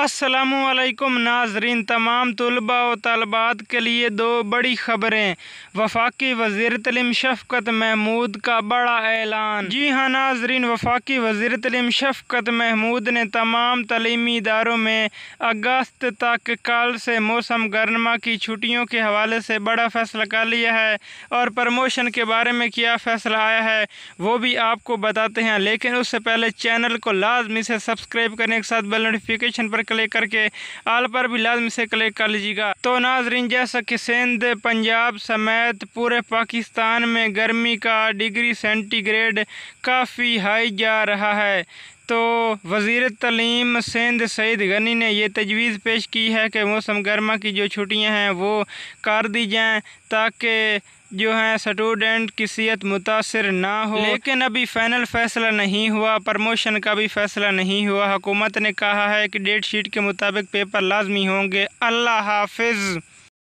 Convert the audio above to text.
असलकम नाजरीन तमाम तलबा व तलबात के लिए दो बड़ी ख़बरें वफाकी वजीर तलीम शफकत महमूद का बड़ा ऐलान जी हाँ नाजरीन वफाकी वजीर तलीम शफकत महमूद ने तमाम तलीमी इदारों में अगस्त तक कल से मौसम गर्मा की छुट्टियों के हवाले से बड़ा फ़ैसला कर लिया है और प्रमोशन के बारे में क्या फ़ैसला आया है वो भी आपको बताते हैं लेकिन उससे पहले चैनल को लाजमी से सब्सक्राइब करने के साथ बेल नोटिफिकेशन पर क्लिक करके आल पर भी लाजम से क्लिक कर लीजिएगा तो नाजरीन जैसा कि सिंध पंजाब समेत पूरे पाकिस्तान में गर्मी का डिग्री सेंटीग्रेड काफ़ी हाई जा रहा है तो वजीर तलीम सिंध सईद गनी ने यह तजवीज़ पेश की है कि मौसम गर्मा की जो छुट्टियाँ हैं वो कर दी जाएँ ताकि जो है स्टूडेंट की सेहत मुतासर ना हो लेकिन अभी फ़ाइनल फ़ैसला नहीं हुआ प्रमोशन का भी फ़ैसला नहीं हुआ हुकूमत ने कहा है कि डेट शीट के मुताबिक पेपर लाजमी होंगे अल्लाह हाफिज़